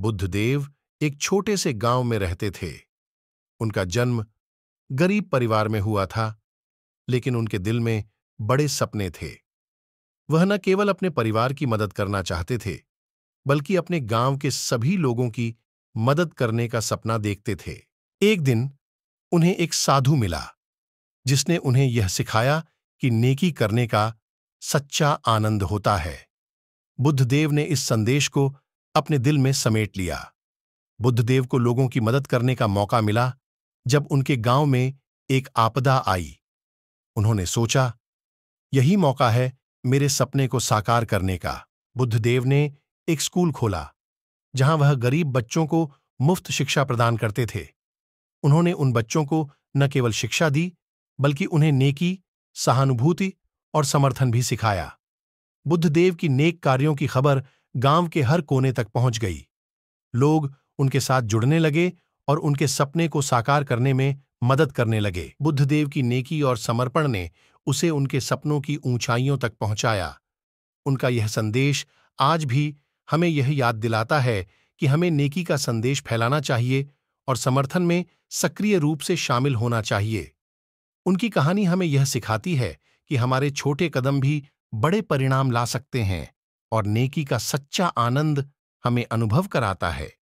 बुद्धदेव एक छोटे से गांव में रहते थे उनका जन्म गरीब परिवार में हुआ था लेकिन उनके दिल में बड़े सपने थे वह न केवल अपने परिवार की मदद करना चाहते थे बल्कि अपने गांव के सभी लोगों की मदद करने का सपना देखते थे एक दिन उन्हें एक साधु मिला जिसने उन्हें यह सिखाया कि नेकी करने का सच्चा आनंद होता है बुद्धदेव ने इस संदेश को अपने दिल में समेट लिया बुद्धदेव को लोगों की मदद करने का मौका मिला जब उनके गांव में एक आपदा आई उन्होंने सोचा यही मौका है मेरे सपने को साकार करने का बुद्धदेव ने एक स्कूल खोला जहां वह गरीब बच्चों को मुफ्त शिक्षा प्रदान करते थे उन्होंने उन बच्चों को न केवल शिक्षा दी बल्कि उन्हें नेकी सहानुभूति और समर्थन भी सिखाया बुद्धदेव की नेक कार्यों की खबर गांव के हर कोने तक पहुंच गई लोग उनके साथ जुड़ने लगे और उनके सपने को साकार करने में मदद करने लगे बुद्धदेव की नेकी और समर्पण ने उसे उनके सपनों की ऊंचाइयों तक पहुंचाया उनका यह संदेश आज भी हमें यह याद दिलाता है कि हमें नेकी का संदेश फैलाना चाहिए और समर्थन में सक्रिय रूप से शामिल होना चाहिए उनकी कहानी हमें यह सिखाती है कि हमारे छोटे कदम भी बड़े परिणाम ला सकते हैं और नेकी का सच्चा आनंद हमें अनुभव कराता है